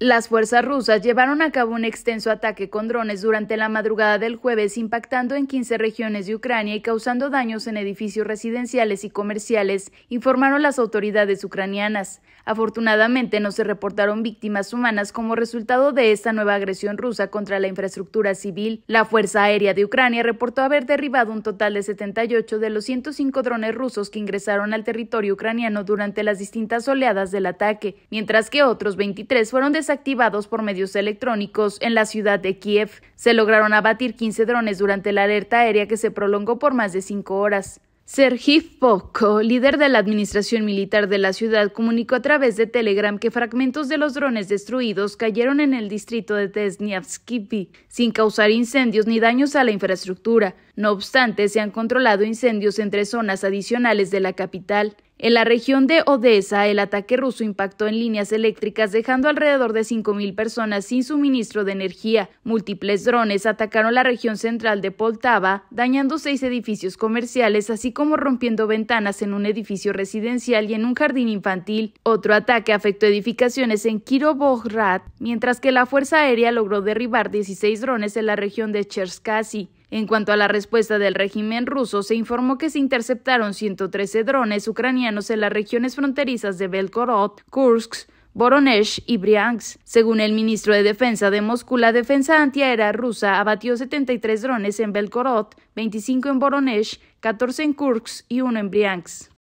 Las fuerzas rusas llevaron a cabo un extenso ataque con drones durante la madrugada del jueves, impactando en 15 regiones de Ucrania y causando daños en edificios residenciales y comerciales, informaron las autoridades ucranianas. Afortunadamente, no se reportaron víctimas humanas como resultado de esta nueva agresión rusa contra la infraestructura civil. La Fuerza Aérea de Ucrania reportó haber derribado un total de 78 de los 105 drones rusos que ingresaron al territorio ucraniano durante las distintas oleadas del ataque, mientras que otros 23 fueron activados por medios electrónicos en la ciudad de Kiev. Se lograron abatir 15 drones durante la alerta aérea que se prolongó por más de cinco horas. Serhif Poko, líder de la administración militar de la ciudad, comunicó a través de Telegram que fragmentos de los drones destruidos cayeron en el distrito de Tezniavskipi sin causar incendios ni daños a la infraestructura. No obstante, se han controlado incendios entre zonas adicionales de la capital. En la región de Odessa, el ataque ruso impactó en líneas eléctricas, dejando alrededor de 5.000 personas sin suministro de energía. Múltiples drones atacaron la región central de Poltava, dañando seis edificios comerciales, así como rompiendo ventanas en un edificio residencial y en un jardín infantil. Otro ataque afectó edificaciones en Kirovograd, mientras que la Fuerza Aérea logró derribar 16 drones en la región de Cherkasy. En cuanto a la respuesta del régimen ruso, se informó que se interceptaron 113 drones ucranianos en las regiones fronterizas de Belgorod, Kursk, Voronezh y Bryansk. Según el ministro de Defensa de Moscú, la defensa antiaérea rusa abatió 73 drones en Belgorod, 25 en Voronezh, 14 en Kursk y 1 en Bryansk.